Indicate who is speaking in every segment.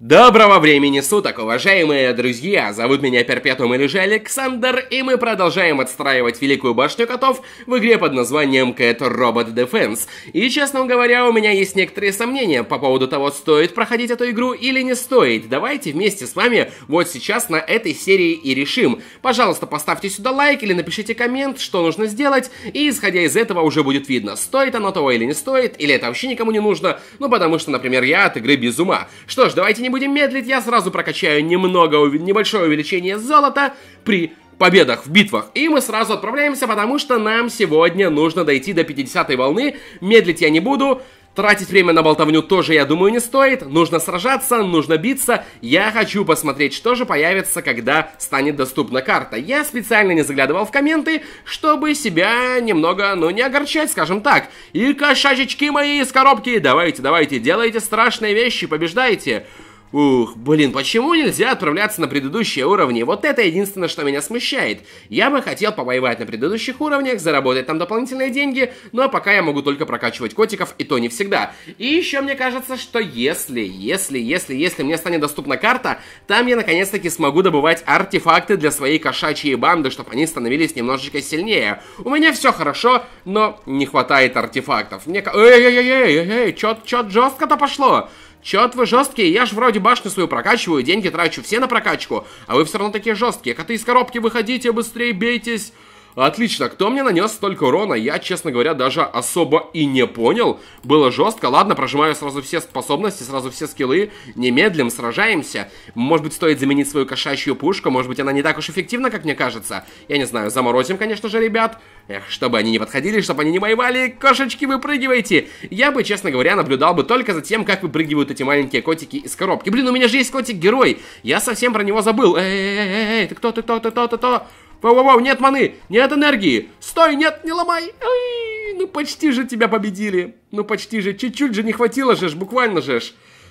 Speaker 1: Доброго времени суток, уважаемые друзья! Зовут меня Перпетум или же Александр, и мы продолжаем отстраивать Великую Башню Котов в игре под названием Cat Robot Defense. И, честно говоря, у меня есть некоторые сомнения по поводу того, стоит проходить эту игру или не стоит. Давайте вместе с вами вот сейчас на этой серии и решим. Пожалуйста, поставьте сюда лайк или напишите коммент, что нужно сделать, и исходя из этого уже будет видно, стоит оно того или не стоит, или это вообще никому не нужно, ну потому что, например, я от игры без ума. Что ж, давайте не не будем медлить, я сразу прокачаю немного, небольшое увеличение золота при победах в битвах. И мы сразу отправляемся, потому что нам сегодня нужно дойти до 50 волны. Медлить я не буду. Тратить время на болтовню тоже, я думаю, не стоит. Нужно сражаться, нужно биться. Я хочу посмотреть, что же появится, когда станет доступна карта. Я специально не заглядывал в комменты, чтобы себя немного, ну, не огорчать, скажем так. И кошачечки мои из коробки, давайте, давайте, делайте страшные вещи, побеждайте. Ух, блин, почему нельзя отправляться на предыдущие уровни? Вот это единственное, что меня смущает. Я бы хотел повоевать на предыдущих уровнях, заработать там дополнительные деньги, но пока я могу только прокачивать котиков, и то не всегда. И еще мне кажется, что если, если, если, если мне станет доступна карта, там я наконец-таки смогу добывать артефакты для своей кошачьей банды, чтобы они становились немножечко сильнее. У меня все хорошо, но не хватает артефактов. Мне... Эй-эй-эй-эй, эй, чё, чё жёстко то пошло? Чет вы жесткие? Я ж вроде башню свою прокачиваю, деньги трачу все на прокачку, а вы все равно такие жесткие. Коты из коробки выходите, быстрее бейтесь. Отлично, кто мне нанес столько урона, я, честно говоря, даже особо и не понял. Было жестко, ладно, прожимаю сразу все способности, сразу все скиллы, немедлим, сражаемся. Может быть, стоит заменить свою кошачью пушку, может быть, она не так уж эффективна, как мне кажется. Я не знаю, заморозим, конечно же, ребят. Эх, чтобы они не подходили, чтобы они не воевали, кошечки, выпрыгивайте. Я бы, честно говоря, наблюдал бы только за тем, как выпрыгивают эти маленькие котики из коробки. Блин, у меня же есть котик-герой, я совсем про него забыл. Эй, эй, эй, эй, ты кто, ты кто, ты кто, ты кто? Воу-воу-воу, нет маны, нет энергии. Стой, нет, не ломай. Ой, ну почти же тебя победили. Ну почти же, чуть-чуть же не хватило же, буквально же.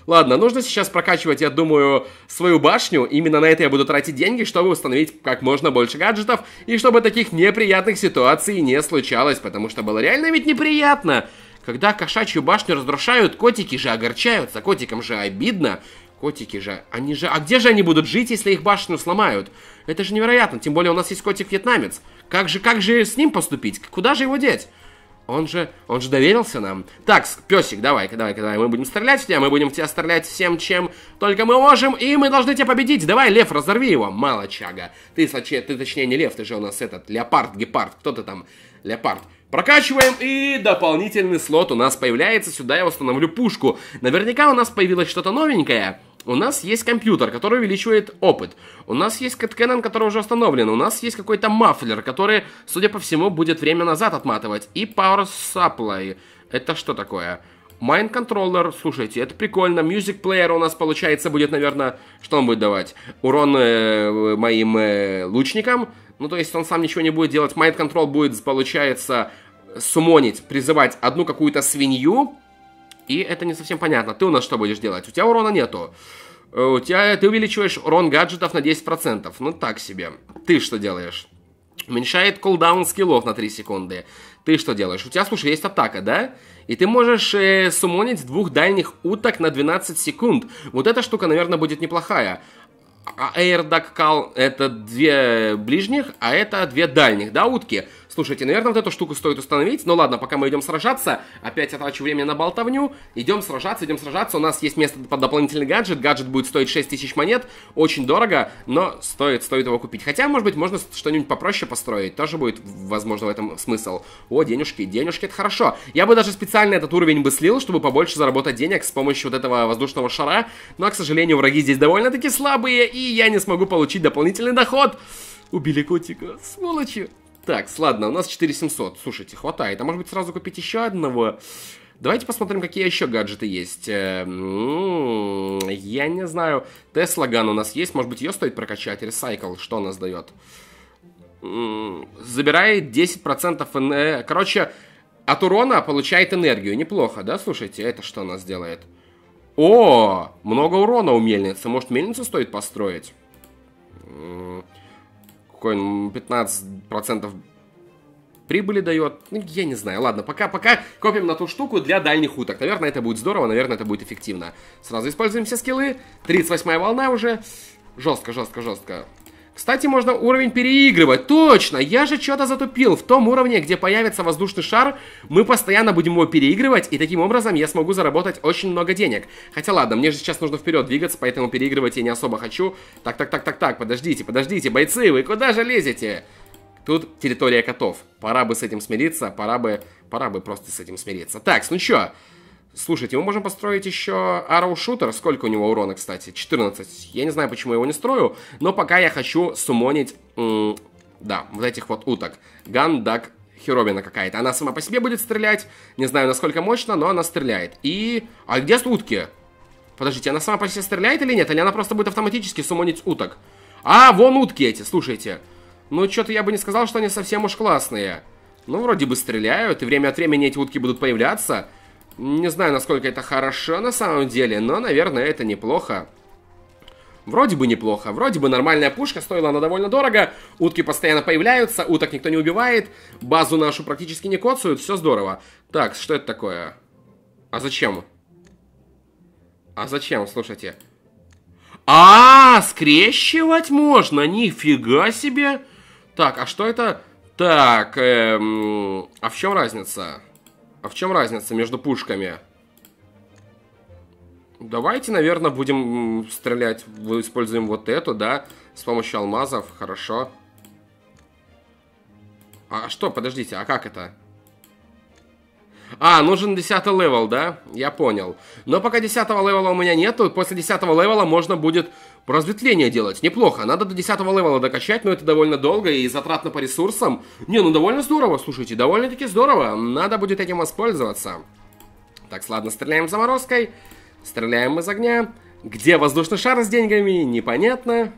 Speaker 1: Ладно, нужно сейчас прокачивать, я думаю, свою башню. Именно на это я буду тратить деньги, чтобы установить как можно больше гаджетов. И чтобы таких неприятных ситуаций не случалось. Потому что было реально ведь неприятно. Когда кошачью башню разрушают, котики же огорчаются. Котикам же обидно. Котики же, они же... А где же они будут жить, если их башню сломают? Это же невероятно, тем более у нас есть котик-вьетнамец. Как же, как же с ним поступить? Куда же его деть? Он же, он же доверился нам. Так, песик, давай-ка, давай-ка, давай. Мы будем стрелять в тебя, мы будем в тебя стрелять всем, чем только мы можем, и мы должны тебя победить. Давай, лев, разорви его. Мало чага. Ты, ты точнее, не лев, ты же у нас этот, леопард, гепард, кто ты там, леопард. Прокачиваем, и дополнительный слот у нас появляется. Сюда я установлю пушку. Наверняка у нас появилось что-то новенькое. У нас есть компьютер, который увеличивает опыт. У нас есть кэткэнон, который уже установлен. У нас есть какой-то мафлер, который, судя по всему, будет время назад отматывать. И Power Supply. Это что такое? Mind Controller, слушайте, это прикольно. Music Player у нас, получается, будет, наверное... Что он будет давать? Урон э, моим э, лучникам. Ну, то есть он сам ничего не будет делать. Mind Control будет, получается, сумонить, призывать одну какую-то свинью и это не совсем понятно. Ты у нас что будешь делать? У тебя урона нету. Э, у тебя ты увеличиваешь урон гаджетов на 10%. Ну так себе. Ты что делаешь? Уменьшает колдаун скиллов на 3 секунды. Ты что делаешь? У тебя, слушай, есть атака, да? И ты можешь э, сумонить двух дальних уток на 12 секунд. Вот эта штука, наверное, будет неплохая. А Air Duck Call это две ближних, а это две дальних, да, утки? Слушайте, наверное, вот эту штуку стоит установить. Но ну ладно, пока мы идем сражаться, опять отрачу время на болтовню. Идем сражаться, идем сражаться. У нас есть место под дополнительный гаджет. Гаджет будет стоить 6000 монет. Очень дорого, но стоит, стоит его купить. Хотя, может быть, можно что-нибудь попроще построить. Тоже будет, возможно, в этом смысл. О, денежки, денежки, это хорошо. Я бы даже специально этот уровень бы слил, чтобы побольше заработать денег с помощью вот этого воздушного шара. Но, ну, а, к сожалению, враги здесь довольно-таки слабые, и я не смогу получить дополнительный доход. Убили котика, сволочи. Так, ладно, у нас 4700. Слушайте, хватает. А может быть сразу купить еще одного? Давайте посмотрим, какие еще гаджеты есть. Э, я не знаю. Тесла Ган у нас есть. Может быть, ее стоит прокачать. Ресайкл. Что она нас дает? Забирает 10% э, Короче, от урона получает энергию. Неплохо, да? Слушайте, это что у нас делает? О, много урона у мельницы. Может, мельницу стоит построить? Коин 15% прибыли дает. Ну, я не знаю. Ладно, пока, пока копим на ту штуку для дальних уток. Наверное, это будет здорово, наверное, это будет эффективно. Сразу используем все скиллы. 38 волна уже. Жестко, жестко, жестко. Кстати, можно уровень переигрывать. Точно, я же что-то затупил. В том уровне, где появится воздушный шар, мы постоянно будем его переигрывать, и таким образом я смогу заработать очень много денег. Хотя ладно, мне же сейчас нужно вперед двигаться, поэтому переигрывать я не особо хочу. Так, так, так, так, так, подождите, подождите, бойцы, вы куда же лезете? Тут территория котов. Пора бы с этим смириться, пора бы, пора бы просто с этим смириться. Так, ну чё? Слушайте, мы можем построить еще Arrow Shooter. Сколько у него урона, кстати? 14. Я не знаю, почему я его не строю, но пока я хочу сумонить, да, вот этих вот уток. Гандак Херобина какая-то. Она сама по себе будет стрелять. Не знаю, насколько мощно, но она стреляет. И... А где утки? Подождите, она сама по себе стреляет или нет? Или она просто будет автоматически сумонить уток? А, вон утки эти, слушайте. Ну, что-то я бы не сказал, что они совсем уж классные. Ну, вроде бы стреляют, и время от времени эти утки будут появляться. Не знаю, насколько это хорошо на самом деле, но, наверное, это неплохо. Вроде бы неплохо, вроде бы нормальная пушка, стоила она довольно дорого, утки постоянно появляются, уток никто не убивает, базу нашу практически не коцают, все здорово. Так, что это такое? А зачем? А зачем, слушайте? А, -а, а, скрещивать можно, нифига себе! Так, а что это? Так, эм, а в чем разница? А в чем разница между пушками? Давайте, наверное, будем стрелять. Используем вот эту, да? С помощью алмазов. Хорошо. А что? Подождите, а как это? А, нужен 10 левел, да? Я понял. Но пока 10 левела у меня нету, после 10 левела можно будет Разветвление делать неплохо. Надо до 10 левела докачать, но это довольно долго и затратно по ресурсам. Не, ну довольно здорово, слушайте, довольно-таки здорово. Надо будет этим воспользоваться. Так, ладно, стреляем заморозкой. Стреляем из огня. Где воздушный шар с деньгами? Непонятно.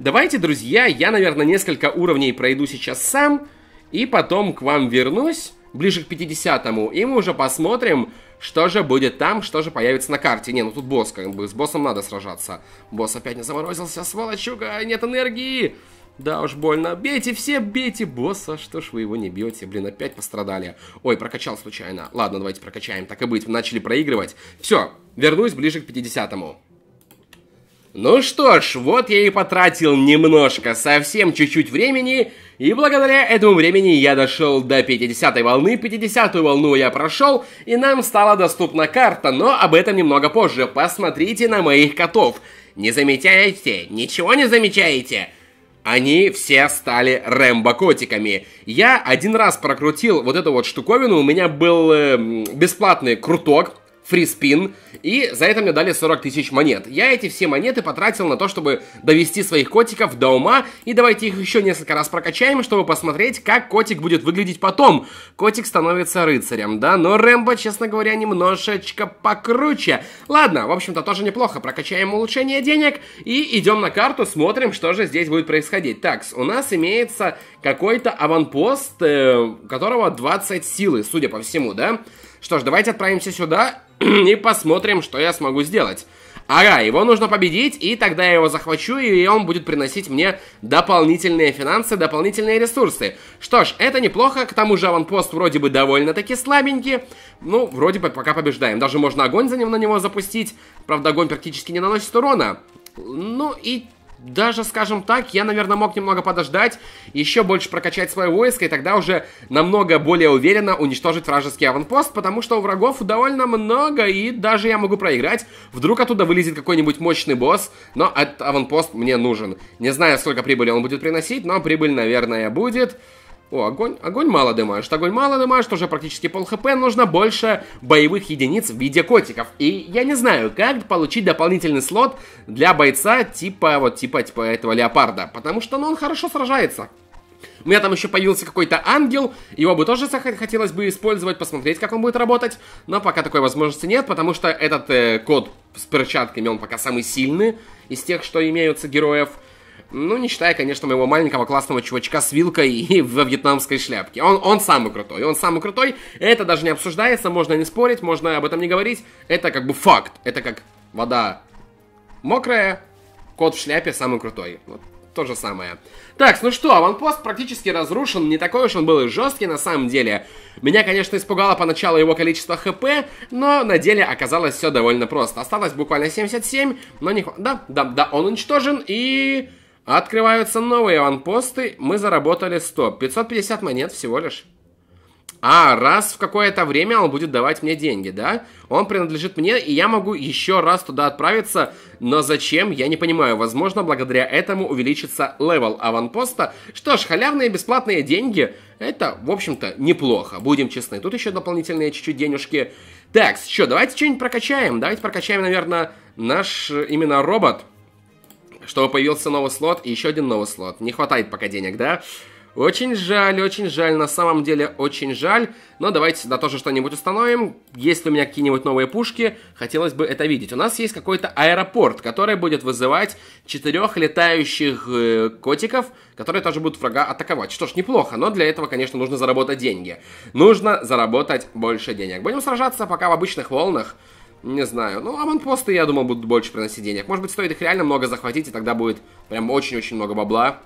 Speaker 1: Давайте, друзья, я, наверное, несколько уровней пройду сейчас сам. И потом к вам вернусь, ближе к 50-му. И мы уже посмотрим, что же будет там, что же появится на карте? Не, ну тут босс, как бы, с боссом надо сражаться. Босс опять не заморозился, сволочуга, нет энергии! Да уж больно. Бейте все, бейте босса. Что ж вы его не бьете? Блин, опять пострадали. Ой, прокачал случайно. Ладно, давайте прокачаем. Так и быть, начали проигрывать. Все, вернусь ближе к 50-му. Ну что ж, вот я и потратил немножко, совсем чуть-чуть времени и благодаря этому времени я дошел до 50 волны, 50 волну я прошел, и нам стала доступна карта, но об этом немного позже. Посмотрите на моих котов. Не замечаете? Ничего не замечаете? Они все стали Рэмбо-котиками. Я один раз прокрутил вот эту вот штуковину, у меня был э, бесплатный круток, фриспин, и за это мне дали 40 тысяч монет. Я эти все монеты потратил на то, чтобы довести своих котиков до ума, и давайте их еще несколько раз прокачаем, чтобы посмотреть, как котик будет выглядеть потом. Котик становится рыцарем, да, но Рэмбо, честно говоря, немножечко покруче. Ладно, в общем-то, тоже неплохо, прокачаем улучшение денег, и идем на карту, смотрим, что же здесь будет происходить. Так, у нас имеется какой-то аванпост, э, которого 20 силы, судя по всему, да? Что ж, давайте отправимся сюда и посмотрим, что я смогу сделать. Ага, его нужно победить, и тогда я его захвачу, и он будет приносить мне дополнительные финансы, дополнительные ресурсы. Что ж, это неплохо, к тому же аванпост вроде бы довольно-таки слабенький. Ну, вроде бы пока побеждаем. Даже можно огонь за ним на него запустить. Правда, огонь практически не наносит урона. Ну и даже, скажем так, я, наверное, мог немного подождать, еще больше прокачать свое войско, и тогда уже намного более уверенно уничтожить вражеский аванпост, потому что у врагов довольно много, и даже я могу проиграть. Вдруг оттуда вылезет какой-нибудь мощный босс, но этот аванпост мне нужен. Не знаю, сколько прибыли он будет приносить, но прибыль, наверное, будет. О, огонь. Огонь мало дымажит. Огонь мало дымажит, тоже практически пол хп. Нужно больше боевых единиц в виде котиков. И я не знаю, как получить дополнительный слот для бойца типа, вот, типа, типа этого леопарда. Потому что, ну, он хорошо сражается. У меня там еще появился какой-то ангел, его бы тоже хотелось бы использовать, посмотреть, как он будет работать, но пока такой возможности нет, потому что этот э, код с перчатками, он пока самый сильный из тех, что имеются героев. Ну, не считая, конечно, моего маленького классного чувачка с вилкой и во вьетнамской шляпке. Он, он самый крутой, он самый крутой. Это даже не обсуждается, можно не спорить, можно об этом не говорить. Это как бы факт. Это как вода мокрая, кот в шляпе самый крутой. Вот то же самое. Так, ну что, аванпост практически разрушен, не такой уж он был и жесткий на самом деле. Меня, конечно, испугало поначалу его количество хп, но на деле оказалось все довольно просто. Осталось буквально 77, но не... Да, да, да, он уничтожен и... Открываются новые аванпосты, мы заработали 100. 550 монет всего лишь. А, раз в какое-то время он будет давать мне деньги, да? Он принадлежит мне, и я могу еще раз туда отправиться, но зачем, я не понимаю. Возможно, благодаря этому увеличится левел аванпоста. Что ж, халявные бесплатные деньги, это, в общем-то, неплохо, будем честны. Тут еще дополнительные чуть-чуть денежки. Так, что, давайте что-нибудь прокачаем. Давайте прокачаем, наверное, наш э, именно робот чтобы появился новый слот и еще один новый слот. Не хватает пока денег, да? Очень жаль, очень жаль, на самом деле очень жаль. Но давайте сюда тоже что-нибудь установим. Есть ли у меня какие-нибудь новые пушки, хотелось бы это видеть. У нас есть какой-то аэропорт, который будет вызывать четырех летающих э, котиков, которые тоже будут врага атаковать. Что ж, неплохо, но для этого, конечно, нужно заработать деньги. Нужно заработать больше денег. Будем сражаться пока в обычных волнах. Не знаю. Ну, аванпосты, я думал, будут больше приносить денег. Может быть, стоит их реально много захватить, и тогда будет прям очень-очень много бабла.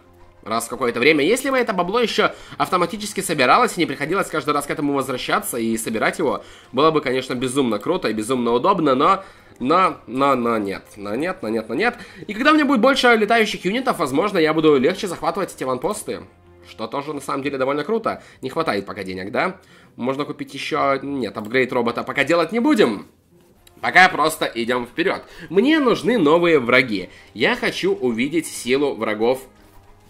Speaker 1: Раз в какое-то время. Если бы это бабло еще автоматически собиралось, и не приходилось каждый раз к этому возвращаться и собирать его, было бы, конечно, безумно круто и безумно удобно, но... На, на, на, нет. На нет, на нет, на нет. И когда у меня будет больше летающих юнитов, возможно, я буду легче захватывать эти ванпосты. Что тоже, на самом деле, довольно круто. Не хватает пока денег, да? Можно купить еще... Нет, апгрейд робота пока делать не будем. Пока просто идем вперед. Мне нужны новые враги. Я хочу увидеть силу врагов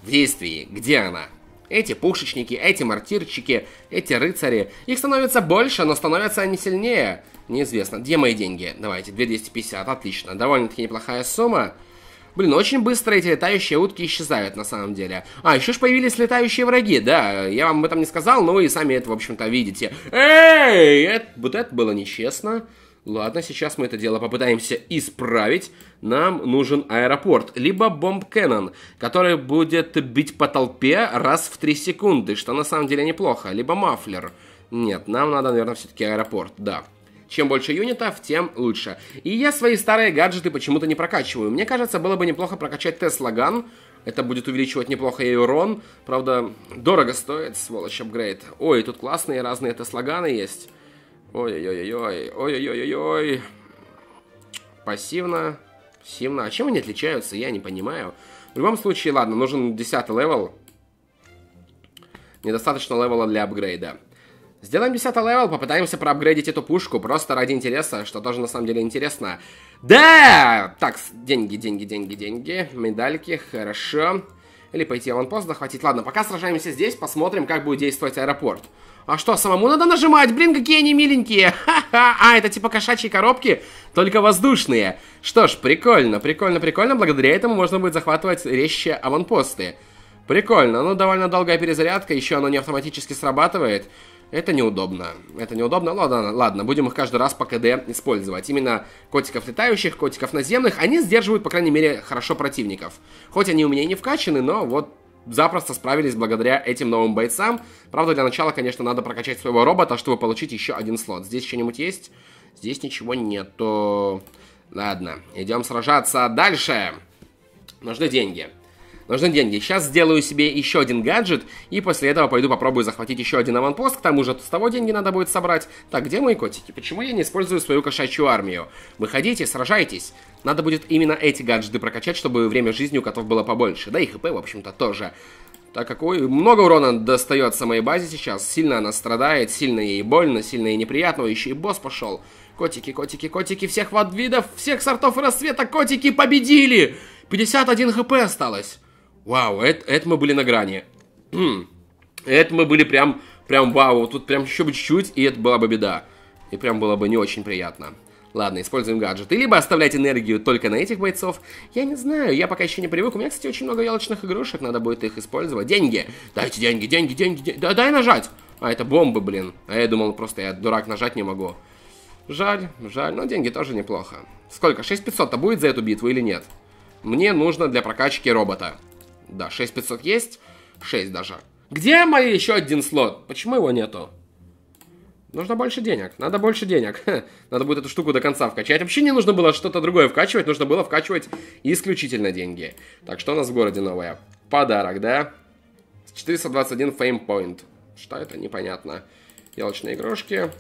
Speaker 1: в действии. Где она? Эти пушечники, эти мартирчики, эти рыцари. Их становится больше, но становятся они сильнее. Неизвестно. Где мои деньги? Давайте, 250. отлично. Довольно-таки неплохая сумма. Блин, очень быстро эти летающие утки исчезают, на самом деле. А, еще ж появились летающие враги, да. Я вам об этом не сказал, но вы и сами это, в общем-то, видите. Эй, это, вот это было нечестно. Ладно, сейчас мы это дело попытаемся исправить. Нам нужен аэропорт, либо бомб Кэнон, который будет бить по толпе раз в 3 секунды, что на самом деле неплохо, либо мафлер. Нет, нам надо, наверное, все-таки аэропорт, да. Чем больше юнитов, тем лучше. И я свои старые гаджеты почему-то не прокачиваю. Мне кажется, было бы неплохо прокачать Тесла Ган. Это будет увеличивать неплохо и урон. Правда, дорого стоит, сволочь, апгрейд. Ой, тут классные разные Теслаганы есть. Ой-ой-ой-ой, ой-ой-ой-ой. Пассивно, пассивно. А чем они отличаются, я не понимаю. В любом случае, ладно, нужен 10 левел. Недостаточно левела для апгрейда. Сделаем 10 левел, попытаемся проапгрейдить эту пушку, просто ради интереса, что тоже на самом деле интересно. Да! Так, деньги, деньги, деньги, деньги, медальки, хорошо. Или пойти аванпост захватить. Ладно, пока сражаемся здесь, посмотрим, как будет действовать Аэропорт. А что, самому надо нажимать? Блин, какие они миленькие! Ха-ха! А, это типа кошачьи коробки, только воздушные. Что ж, прикольно, прикольно, прикольно. Благодаря этому можно будет захватывать резче аванпосты. Прикольно, ну довольно долгая перезарядка, еще оно не автоматически срабатывает. Это неудобно. Это неудобно. Ладно, ладно, будем их каждый раз по КД использовать. Именно котиков летающих, котиков наземных. Они сдерживают, по крайней мере, хорошо противников. Хоть они у меня и не вкачаны, но вот запросто справились благодаря этим новым бойцам. Правда, для начала, конечно, надо прокачать своего робота, чтобы получить еще один слот. Здесь что-нибудь есть? Здесь ничего нету. Ладно, идем сражаться дальше. Нужны деньги. Нужны деньги. Сейчас сделаю себе еще один гаджет, и после этого пойду попробую захватить еще один аванпост. К тому же с того деньги надо будет собрать. Так, где мои котики? Почему я не использую свою кошачью армию? Выходите, сражайтесь. Надо будет именно эти гаджеты прокачать, чтобы время жизни у котов было побольше. Да и хп, в общем-то, тоже. Так как ой, много урона достается моей базе сейчас. Сильно она страдает, сильно ей больно, сильно ей неприятно. Еще и босс пошел. Котики, котики, котики всех видов, всех сортов и расцвета. Котики победили! 51 хп осталось. Вау, это, это мы были на грани. Хм, это мы были прям, прям вау, вот тут прям еще бы чуть-чуть, и это была бы беда. И прям было бы не очень приятно. Ладно, используем гаджеты. Либо оставлять энергию только на этих бойцов. Я не знаю, я пока еще не привык. У меня, кстати, очень много елочных игрушек, надо будет их использовать. Деньги! Дайте деньги, деньги, деньги, деньги. Да, дай нажать! А, это бомбы, блин. А я думал, просто я дурак нажать не могу. Жаль, жаль, но деньги тоже неплохо. Сколько? 6500-то а будет за эту битву или нет? Мне нужно для прокачки робота. Да, 6500 есть. 6 даже. Где мой еще один слот? Почему его нету? Нужно больше денег. Надо больше денег. Надо будет эту штуку до конца вкачать. Вообще не нужно было что-то другое вкачивать. Нужно было вкачивать исключительно деньги. Так, что у нас в городе новое? Подарок, да? 421 point. Что это? Непонятно. Елочные игрушки.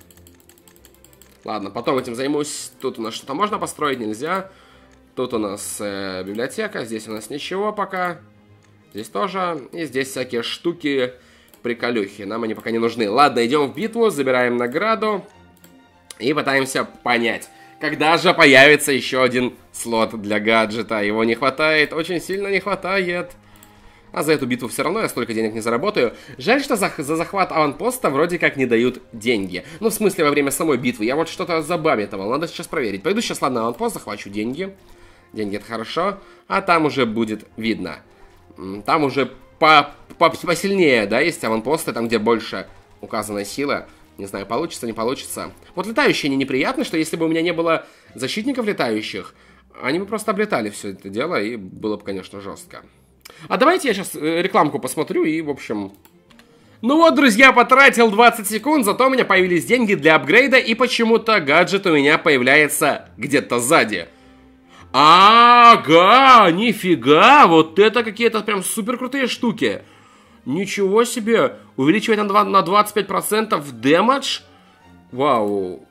Speaker 1: Ладно, потом этим займусь. Тут у нас что-то можно построить, нельзя. Тут у нас э, библиотека. Здесь у нас ничего пока. Пока. Здесь тоже. И здесь всякие штуки, приколюхи. Нам они пока не нужны. Ладно, идем в битву, забираем награду. И пытаемся понять, когда же появится еще один слот для гаджета. Его не хватает, очень сильно не хватает. А за эту битву все равно я столько денег не заработаю. Жаль, что за, за захват аванпоста вроде как не дают деньги. Ну, в смысле, во время самой битвы. Я вот что-то забамитовал, надо сейчас проверить. Пойду сейчас, ладно, аванпост, захвачу деньги. Деньги это хорошо, а там уже будет видно. Там уже по, по, посильнее, да, есть аванпосты, там, где больше указана сила. Не знаю, получится, не получится. Вот летающие они неприятны, что если бы у меня не было защитников летающих, они бы просто облетали все это дело, и было бы, конечно, жестко. А давайте я сейчас э, рекламку посмотрю и, в общем... Ну вот, друзья, потратил 20 секунд, зато у меня появились деньги для апгрейда, и почему-то гаджет у меня появляется где-то сзади. Ага, нифига, вот это какие-то прям супер крутые штуки. Ничего себе, Увеличивает на, 2, на 25% дэмэдж? Вау,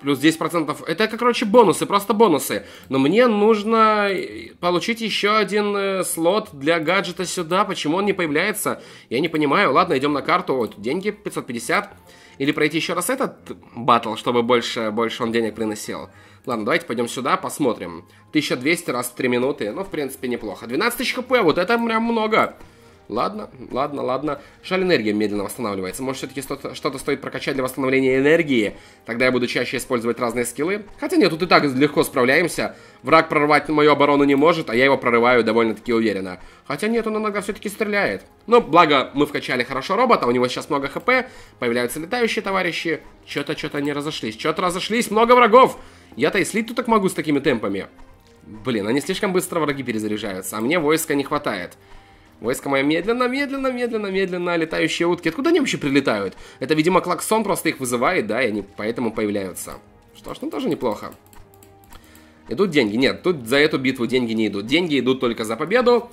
Speaker 1: плюс 10%. Это, короче, бонусы, просто бонусы. Но мне нужно э, получить еще один э, слот для гаджета сюда. Почему он не появляется? Я не понимаю. Ладно, идем на карту. Вот деньги, 550. Или пройти еще раз этот батл, чтобы больше, больше он денег приносил. Ладно, давайте пойдем сюда, посмотрим. 1200 раз в 3 минуты. Ну, в принципе, неплохо. 12 тысяч хп, вот это прям много. Ладно, ладно, ладно. Жаль, энергия медленно восстанавливается. Может, все-таки что-то стоит прокачать для восстановления энергии? Тогда я буду чаще использовать разные скиллы. Хотя нет, тут и так легко справляемся. Враг прорвать мою оборону не может, а я его прорываю довольно-таки уверенно. Хотя нет, он иногда все-таки стреляет. Но ну, благо мы вкачали хорошо робота, у него сейчас много хп, появляются летающие товарищи. Что-то, что-то они разошлись, что-то разошлись, много врагов. Я-то и слить тут так могу с такими темпами. Блин, они слишком быстро враги перезаряжаются, а мне войска не хватает. Войско мое медленно, медленно, медленно, медленно, летающие утки. Откуда они вообще прилетают? Это, видимо, клаксон просто их вызывает, да, и они поэтому появляются. Что ж, ну тоже неплохо. Идут деньги. Нет, тут за эту битву деньги не идут. Деньги идут только за победу.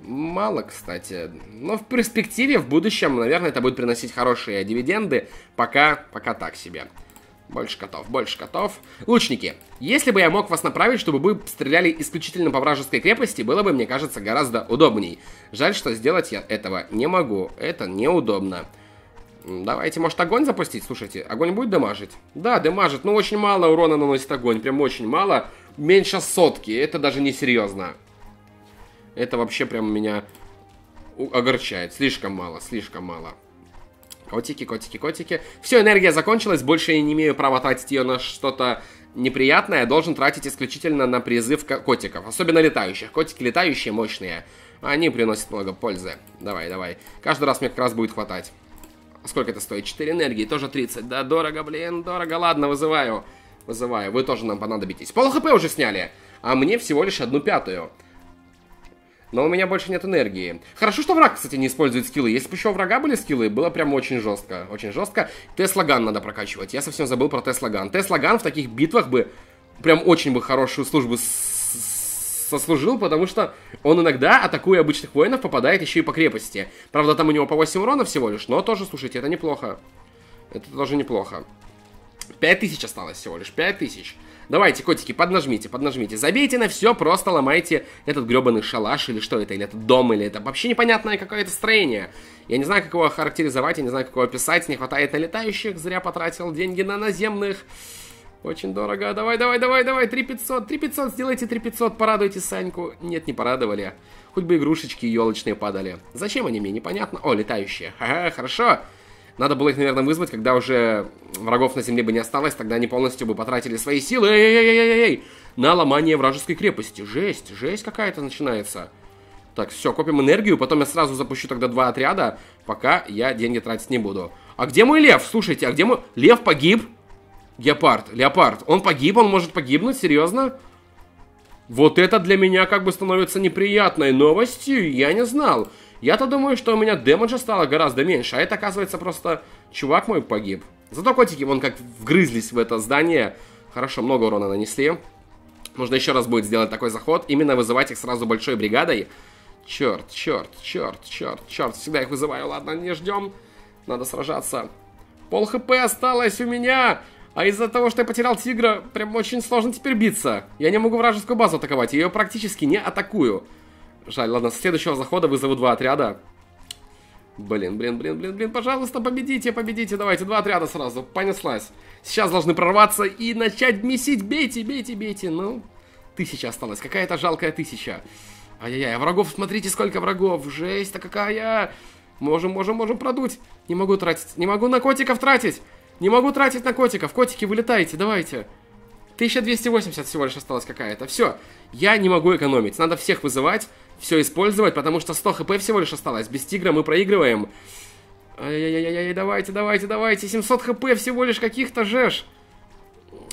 Speaker 1: Мало, кстати. Но в перспективе, в будущем, наверное, это будет приносить хорошие дивиденды. Пока, пока так себе. Больше котов, больше котов. Лучники. Если бы я мог вас направить, чтобы вы стреляли исключительно по вражеской крепости, было бы, мне кажется, гораздо удобней. Жаль, что сделать я этого не могу. Это неудобно. Давайте, может, огонь запустить? Слушайте, огонь будет дамажить? Да, дамажит. Ну, очень мало урона наносит огонь. Прям очень мало. Меньше сотки. Это даже не серьезно. Это вообще прям меня огорчает. Слишком мало, слишком мало. Котики, котики, котики. Все, энергия закончилась, больше я не имею права тратить ее на что-то неприятное. должен тратить исключительно на призыв котиков, особенно летающих. Котики летающие, мощные. Они приносят много пользы. Давай, давай. Каждый раз мне как раз будет хватать. Сколько это стоит? 4 энергии, тоже 30. Да, дорого, блин, дорого. Ладно, вызываю. Вызываю, вы тоже нам понадобитесь. Пол хп уже сняли, а мне всего лишь одну пятую. Но у меня больше нет энергии. Хорошо, что враг, кстати, не использует скиллы. Если бы еще у врага были скиллы, было прям очень жестко. Очень жестко. Теслаган надо прокачивать. Я совсем забыл про Теслаган. Теслаган в таких битвах бы прям очень бы хорошую службу сослужил, потому что он иногда, атакуя обычных воинов, попадает еще и по крепости. Правда, там у него по 8 урона всего лишь, но тоже, слушайте, это неплохо. Это тоже неплохо. 5000 осталось всего лишь, 5000. Давайте, котики, поднажмите, поднажмите. Забейте на все, просто ломайте этот гребаный шалаш или что это, или этот дом, или это вообще непонятное какое-то строение. Я не знаю, как его характеризовать, я не знаю, как его описать. Не хватает на летающих, зря потратил деньги на наземных. Очень дорого. Давай, давай, давай, давай, 3500, 3500, сделайте 3500, порадуйте Саньку. Нет, не порадовали. Хоть бы игрушечки елочные падали. Зачем они мне, непонятно. О, летающие. Ха-ха, хорошо. Надо было их, наверное, вызвать, когда уже врагов на земле бы не осталось, тогда они полностью бы потратили свои силы эй -эй -эй -эй -эй, на ломание вражеской крепости. Жесть, жесть какая-то начинается. Так, все, копим энергию, потом я сразу запущу тогда два отряда, пока я деньги тратить не буду. А где мой лев? Слушайте, а где мой... Лев погиб? Гепард, леопард. Он погиб, он может погибнуть? Серьезно? Вот это для меня как бы становится неприятной новостью, я не знал. Я-то думаю, что у меня демеджа стало гораздо меньше, а это, оказывается, просто чувак мой погиб. Зато котики вон как вгрызлись в это здание. Хорошо, много урона нанесли. Нужно еще раз будет сделать такой заход, именно вызывать их сразу большой бригадой. Черт, черт, черт, черт, черт, всегда их вызываю. Ладно, не ждем, надо сражаться. Пол хп осталось у меня, а из-за того, что я потерял тигра, прям очень сложно теперь биться. Я не могу вражескую базу атаковать, я ее практически не атакую. Жаль, ладно, с следующего захода вызову два отряда. Блин, блин, блин, блин, блин, пожалуйста, победите, победите, давайте, два отряда сразу, понеслась. Сейчас должны прорваться и начать месить, бейте, бейте, бейте, ну, тысяча осталась, какая-то жалкая тысяча. Ай-яй-яй, а врагов, смотрите, сколько врагов, жесть-то какая. Можем, можем, можем продуть. Не могу тратить, не могу на котиков тратить, не могу тратить на котиков, котики, вылетайте, давайте. 1280 всего лишь осталось, какая-то, все, я не могу экономить, надо всех вызывать все использовать, потому что 100 хп всего лишь осталось. Без тигра мы проигрываем. Ай-яй-яй-яй, давайте, давайте, давайте. 700 хп всего лишь каких-то жеж.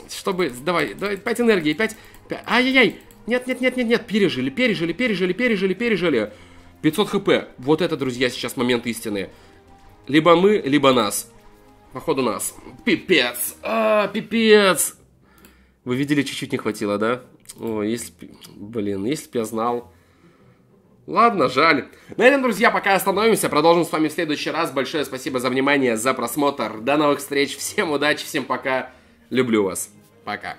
Speaker 1: Чтобы... Давай, давай, 5 энергии, 5... 5... Ай-яй-яй. Нет, нет, нет, нет, нет. Пережили, пережили, пережили, пережили, пережили. 500 хп. Вот это, друзья, сейчас момент истины. Либо мы, либо нас. Походу нас. Пипец. А, пипец. Вы видели, чуть-чуть не хватило, да? О, если... Блин, если бы я знал... Ладно, жаль. На этом, друзья, пока остановимся. Продолжим с вами в следующий раз. Большое спасибо за внимание, за просмотр. До новых встреч. Всем удачи, всем пока. Люблю вас. Пока.